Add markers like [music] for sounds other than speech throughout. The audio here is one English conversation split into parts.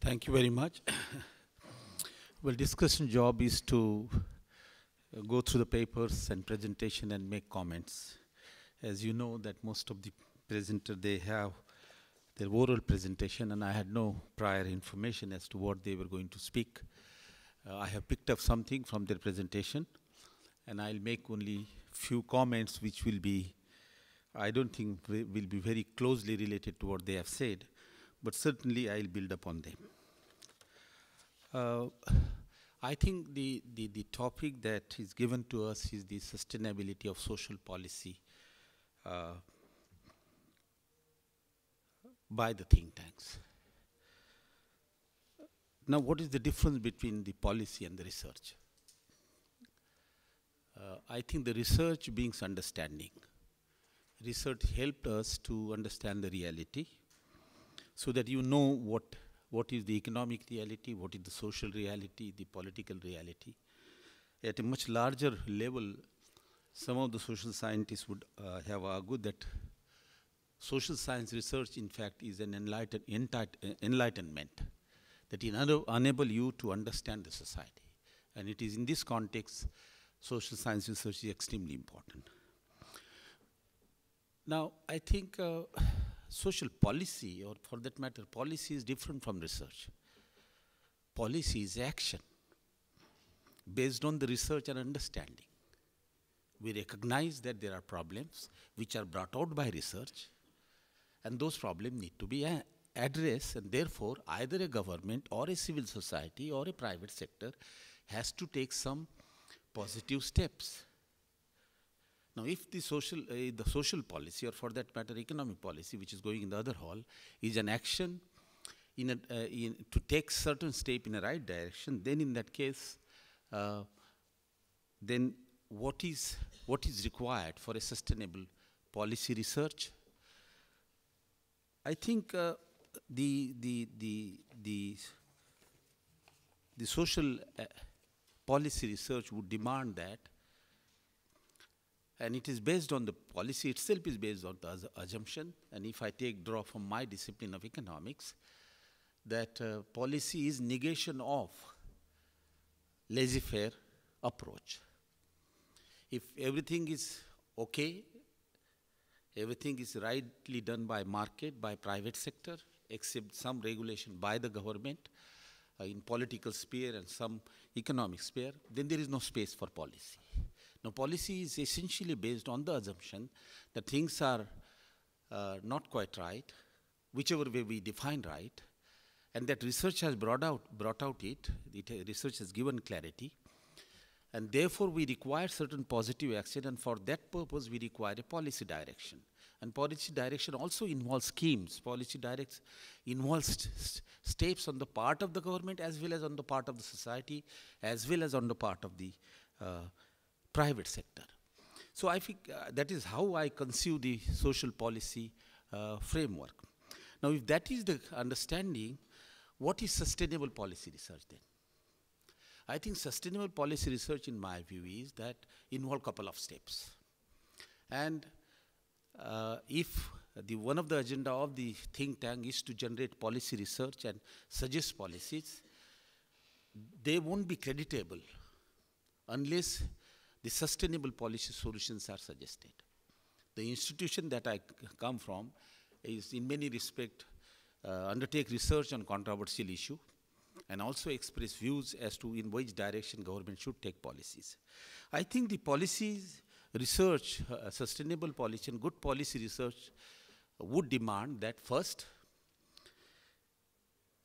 Thank you very much. [coughs] well, discussion job is to uh, go through the papers and presentation and make comments. As you know that most of the presenter, they have their oral presentation and I had no prior information as to what they were going to speak. Uh, I have picked up something from their presentation and I'll make only few comments which will be, I don't think will be very closely related to what they have said but certainly I'll build upon them. Uh, I think the, the, the, topic that is given to us is the sustainability of social policy uh, by the think tanks. Now, what is the difference between the policy and the research? Uh, I think the research brings understanding. Research helped us to understand the reality so that you know what, what is the economic reality, what is the social reality, the political reality. At a much larger level, some of the social scientists would uh, have argued that social science research, in fact, is an enlighten, uh, enlightenment that is enable you to understand the society. And it is in this context, social science research is extremely important. Now, I think uh, social policy, or for that matter, policy is different from research. Policy is action based on the research and understanding. We recognize that there are problems which are brought out by research, and those problems need to be uh, addressed, and therefore, either a government or a civil society or a private sector has to take some positive steps now, if the social, uh, the social policy, or for that matter, economic policy, which is going in the other hall, is an action in a, uh, in to take certain step in the right direction, then in that case, uh, then what is what is required for a sustainable policy research? I think uh, the the the the the social uh, policy research would demand that and it is based on the policy itself is based on the assumption and if i take draw from my discipline of economics that uh, policy is negation of laissez-faire approach if everything is okay everything is rightly done by market by private sector except some regulation by the government uh, in political sphere and some economic sphere then there is no space for policy now, policy is essentially based on the assumption that things are uh, not quite right, whichever way we define right, and that research has brought out, brought out it, it research has given clarity, and therefore we require certain positive action, and for that purpose we require a policy direction. And policy direction also involves schemes. Policy directs involves st steps on the part of the government as well as on the part of the society, as well as on the part of the uh, private sector. So I think uh, that is how I conceive the social policy uh, framework. Now, if that is the understanding, what is sustainable policy research then? I think sustainable policy research, in my view, is that involve couple of steps. And uh, if the one of the agenda of the think tank is to generate policy research and suggest policies, they won't be creditable unless the sustainable policy solutions are suggested. The institution that I come from is in many respects uh, undertake research on controversial issue and also express views as to in which direction government should take policies. I think the policies research, uh, sustainable policy and good policy research would demand that first,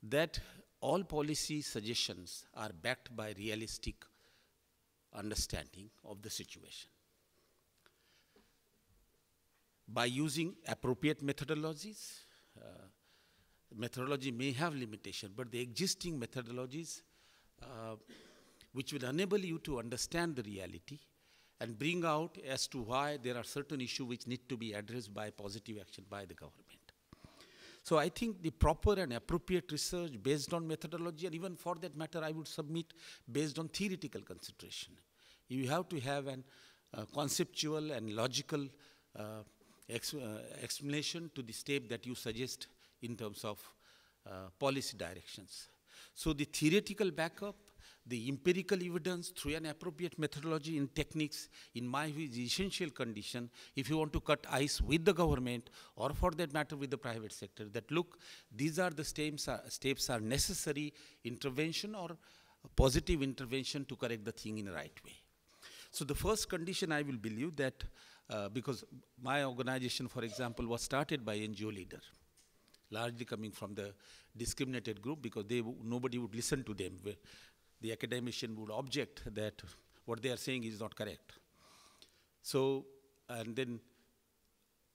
that all policy suggestions are backed by realistic understanding of the situation. By using appropriate methodologies, uh, methodology may have limitation, but the existing methodologies uh, which will enable you to understand the reality and bring out as to why there are certain issues which need to be addressed by positive action by the government. So I think the proper and appropriate research based on methodology, and even for that matter, I would submit based on theoretical consideration, you have to have an uh, conceptual and logical uh, ex uh, explanation to the step that you suggest in terms of uh, policy directions. So the theoretical backup, the empirical evidence through an appropriate methodology and techniques, in my view, is essential condition if you want to cut ice with the government or for that matter with the private sector, that look, these are the steps are, uh, steps are necessary intervention or positive intervention to correct the thing in the right way. So the first condition I will believe that, uh, because my organization, for example, was started by NGO leader, largely coming from the discriminated group because they nobody would listen to them. The academician would object that what they are saying is not correct. So, and then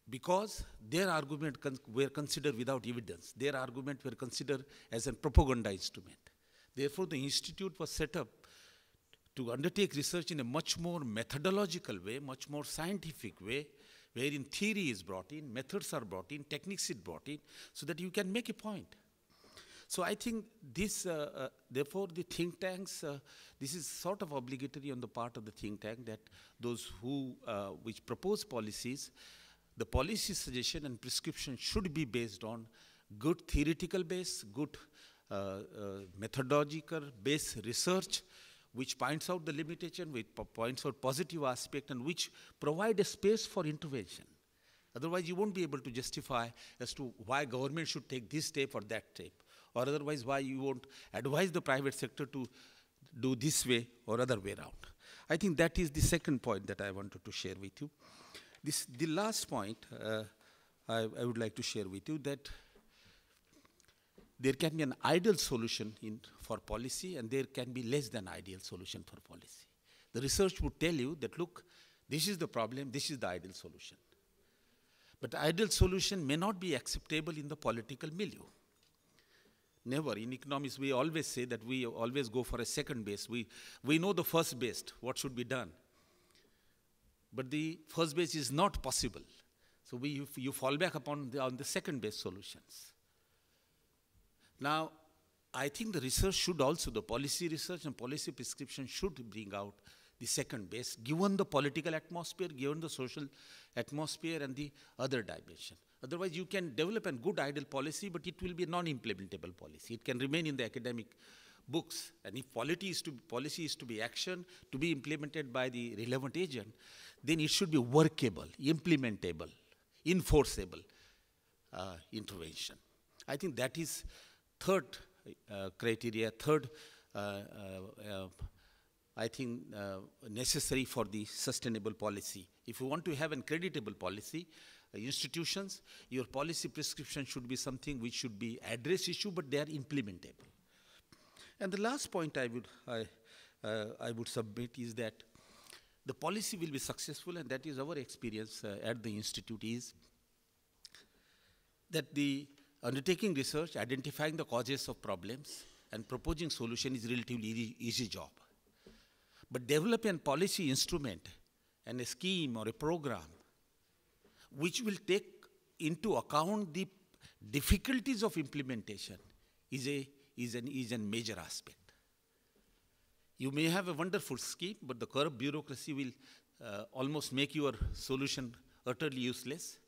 because their argument con were considered without evidence, their argument were considered as a propaganda instrument. Therefore, the institute was set up to undertake research in a much more methodological way, much more scientific way, wherein theory is brought in, methods are brought in, techniques are brought in, so that you can make a point. So I think this, uh, uh, therefore, the think tanks, uh, this is sort of obligatory on the part of the think tank that those who, uh, which propose policies, the policy suggestion and prescription should be based on good theoretical base, good uh, uh, methodological base research, which points out the limitation, which points out positive aspect, and which provide a space for intervention. Otherwise, you won't be able to justify as to why government should take this step or that step, or otherwise why you won't advise the private sector to do this way or other way around. I think that is the second point that I wanted to share with you. This, the last point uh, I, I would like to share with you that there can be an ideal solution in, for policy and there can be less than ideal solution for policy. The research would tell you that, look, this is the problem, this is the ideal solution. But ideal solution may not be acceptable in the political milieu. Never. In economics, we always say that we always go for a second base. We, we know the first base, what should be done. But the first base is not possible. So we, you, you fall back upon the, on the second base solutions. Now, I think the research should also, the policy research and policy prescription should bring out the second base, given the political atmosphere, given the social atmosphere and the other dimension. Otherwise, you can develop a good ideal policy, but it will be a non-implementable policy. It can remain in the academic books. And if policy is to policy is to be action, to be implemented by the relevant agent, then it should be workable, implementable, enforceable uh, intervention. I think that is third uh, criteria. Third, uh, uh, I think necessary for the sustainable policy. If you want to have an creditable policy, institutions, your policy prescription should be something which should be address issue, but they are implementable. And the last point I would, I, uh, I would submit is that the policy will be successful, and that is our experience uh, at the institute is that the Undertaking research, identifying the causes of problems, and proposing solution is relatively easy, easy job. But developing a policy instrument and a scheme or a program which will take into account the difficulties of implementation is, a, is, an, is a major aspect. You may have a wonderful scheme, but the corrupt bureaucracy will uh, almost make your solution utterly useless.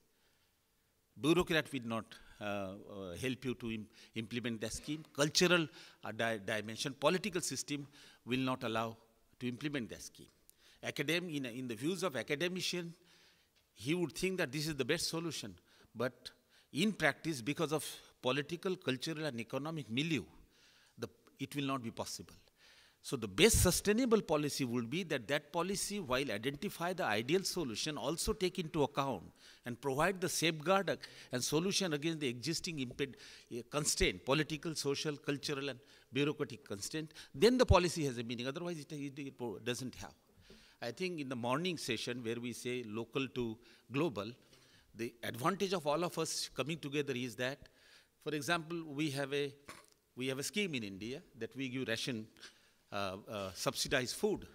Bureaucrat will not uh, uh, help you to Im implement the scheme. Cultural uh, di dimension, political system will not allow to implement the scheme. Academ in, in the views of academician, he would think that this is the best solution. But in practice, because of political, cultural, and economic milieu, the, it will not be possible. So the best sustainable policy would be that that policy, while identify the ideal solution, also take into account and provide the safeguard and solution against the existing imped, eh, constraint, political, social, cultural, and bureaucratic constraint. Then the policy has a meaning. Otherwise, it, it, it doesn't have. I think in the morning session where we say local to global, the advantage of all of us coming together is that, for example, we have a we have a scheme in India that we give ration uh, uh, subsidize food.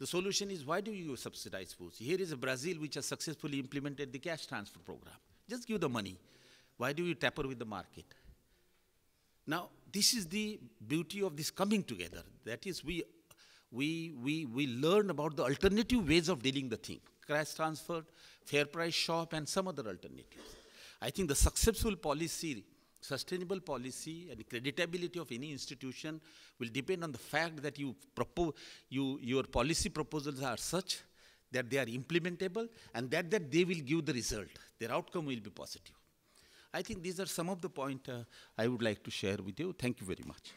The solution is why do you subsidize food? Here is Brazil which has successfully implemented the cash transfer program. Just give the money. Why do you tamper with the market? Now, this is the beauty of this coming together. That is, we, we, we, we learn about the alternative ways of dealing the thing. Cash transfer, fair price shop, and some other alternatives. I think the successful policy sustainable policy and credibility of any institution will depend on the fact that you propose you your policy proposals are such that they are implementable and that, that they will give the result. Their outcome will be positive. I think these are some of the point uh, I would like to share with you. Thank you very much.